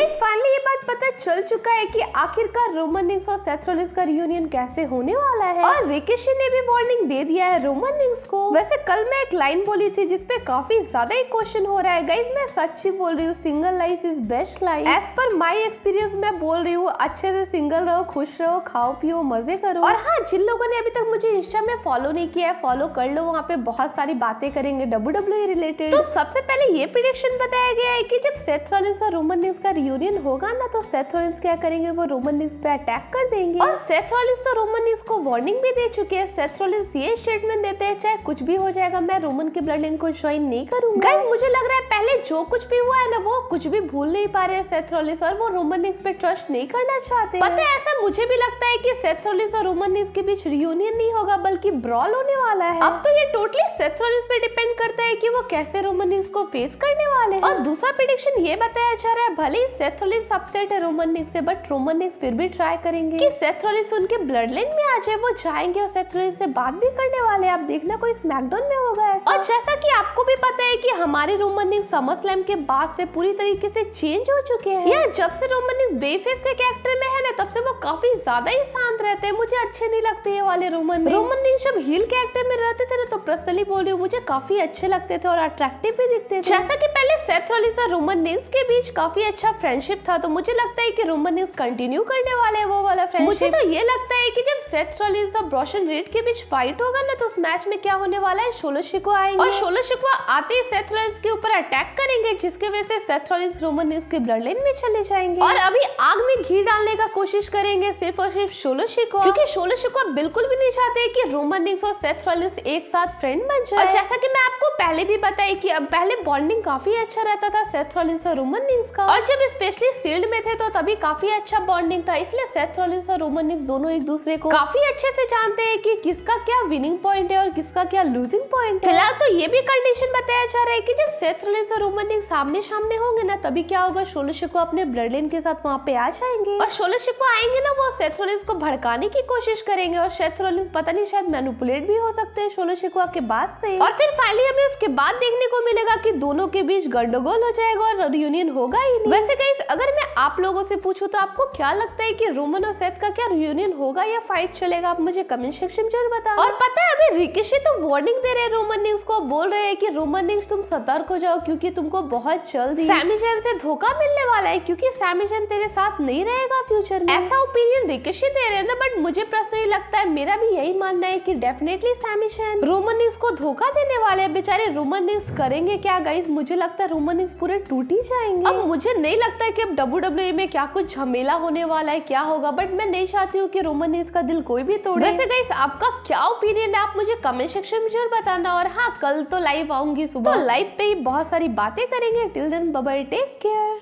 हमें फाइनली ये बात पता चल चुका है कि आखिरकार रोमन रिंग्स और सेथ रोलिंस का रियूनियन कैसे होने वाला है और रिकेशी ने भी वार्निंग दे दिया है रोमन रिंग्स को वैसे कल मैं एक लाइन बोली थी जिसपे काफी ज्यादा ही क्वेश्चन हो रहा है गाइस मैं सच ही बोल रही हूँ single life is best life as per my experience मैं बोल रही हूँ अच्छे से सिंगल रहो खुश रहो खाओ पियो मजे करो और हाँ जिन लोगों ने अभी तक मुझे इंस्टा में फॉलो नहीं किया है फॉलो कर लो वहाँ पे बहुत सारी बातें करेंगे डब्ल्यू डब्ल्यू रिलेटेड तो सबसे पहले ये प्रिडिक्शन बताया गया है की जब सेथ रॉलिंस और रोमन रिंग्स का रियू यूनियन होगा ना तो सेथ क्या करेंगे वो रोमन रिंग्स पे अटैक कर देंगे और सेथ तो रोमन रिंग्स को वार्निंग भी दे चुके हैं सेथ ये स्टेटमेंट देते हैं चाहे कुछ भी हो जाएगा मैं रोमन के ब्लड लाइन को ज्वाइन नहीं करूंगा मुझे लग रहा है पहले जो कुछ भी हुआ है ना वो कुछ भी भूल नहीं पा रहे हैं सेथ और वो रोमन रिंग्स पे ट्रस्ट नहीं करना चाहते पता है ऐसा मुझे भी लगता है की सेथ और रोमन रिंग्स के बीच रियूनियन नहीं होगा बल्कि ब्रॉल होने वाला है अब तो ये टोटली सेथ पे डिपेंड करता है की वो कैसे रोमन रिंग्स को फेस करने वाले और दूसरा प्रिडिक्शन ये बताया जा रहा है भले ही सेथोलिस अपसेट है रोमन निक्स से बट रोमन निक्स फिर भी ट्राई करेंगे कि सेथोलिस उनके ब्लड लाइन में आ जाए वो जाएंगे और सेथोलिस से बात भी करने वाले आप देखना कोई स्मैकडाउन में होगा ऐसा और जैसा कि आपको भी पता है कि हमारे रोमन निक्स समर स्लैम के बाद से पूरी तरीके से चेंज हो चुके हैं यार जब से रोमन निक्स बेफेस के कैरेक्टर में है ना तब से वो काफी ज्यादा ही शांत रहते हैं मुझे अच्छे नहीं लगते ये वाले रोमन रोमन निक्स जब हील कैरेक्टर में रहते थे ना तो पर्सनली बोल रही हूँ मुझे काफी अच्छे लगते थे और अट्रैक्टिव भी दिखते थे जैसा की पहले सेथोलिस और रोमन निक्स के बीच काफी अच्छा फ्रेंडशिप था तो मुझे लगता है कि रोमन इज कंटिन्यू करने वाले वो वाला फ्रेंडशिप मुझे तो ये लगता है कि जब सेथ रॉलिंस और ब्रोशन रेड के बीच फाइट होगा ना तो उस मैच में क्या होने वाला है शोलो शिकवा आएंगे और शोलो शिकवा आते ही सेथ रॉलिंस के ऊपर अटैक करेंगे जिसके वजह से सेथ रॉलिंस रोमन रोमनिस के ब्लड लाइन में चले जाएंगे और अभी आग में घी डालने का कोशिश करेंगे सिर्फ और सिर्फ शोलो शिकवा क्योंकि शोलो शिकवा बिल्कुल भी नहीं चाहते कि रोमनिस और सेथ रॉलिंस एक साथ फ्रेंड बन जाए और जैसा की मैं आपको पहले भी बताई की अब पहले बॉन्डिंग काफी अच्छा रहता था सेथ रॉलिंस और रोमन रोमनिस का और जब इस स्पेशली सील्ड में थे तो तभी काफी अच्छा बॉन्डिंग था इसलिए सेथ रॉलिंस और रोमन दोनों एक दूसरे को काफी अच्छे से जानते हैं कि किसका क्या विनिंग पॉइंट है और किसका क्या लूजिंग पॉइंट है फिलहाल तो ये भी कंडीशन बताया जा रहा है कि जब सेथ रॉलिंस और रोमन सामने सामने होंगे ना तभी क्या होगा शोलोशिको अपने ब्लड लेन के साथ वहाँ पे आ जाएंगे और शिको आएंगे ना वो सेथ रॉलिंस को भड़काने की कोशिश करेंगे और सेथ रॉलिंस पता नहीं शायद मैनुपुलेट भी हो सकते हैं शोलोशिको के बाद से और फिर फाइनली हमें उसके बाद देखने को मिलेगा की दोनों के बीच गंडोगोल हो जाएगा और यूनियन होगा ही नहीं वैसे गाइस अगर मैं आप लोगों से पूछूं तो आपको क्या लगता है कि रोमन और सेथ का क्या रियूनियन होगा या फाइट चलेगा आप मुझे कमेंट सेक्शन में जरूर बताओ और पता है अभी रिकेशी तो वार्निंग दे रहे हैं रोमन निंग्स को बोल रहे हैं कि रोमन निंग्स तुम सतर्क हो जाओ क्योंकि तुमको बहुत जल्दी सैमी जैन से धोखा मिलने वाला है क्यूँकी सैमी जैन तेरे साथ नहीं रहेगा फ्यूचर में ऐसा ओपिनियन रिकेशी दे रहे हैं ना बट मुझे प्रश्न लगता है मेरा भी यही मानना है की definitely Sami Zayn Roman Reigns को धोखा देने वाले बेचारे रोमन निंग्स करेंगे क्या गाइज मुझे लगता है रोमन निंग्स पूरे टूट ही जाएंगे मुझे नहीं लगता लगता है कि अब डब्ल्यू डब्ल्यू e में क्या कुछ झमेला होने वाला है क्या होगा बट मैं नहीं चाहती हूँ कि रोमन रेंस का दिल कोई भी तोड़े वैसे गाइस आपका क्या ओपिनियन है आप मुझे कमेंट सेक्शन में जरूर बताना और हाँ कल तो लाइव आऊंगी सुबह तो लाइव पे ही बहुत सारी बातें करेंगे till then bye bye take care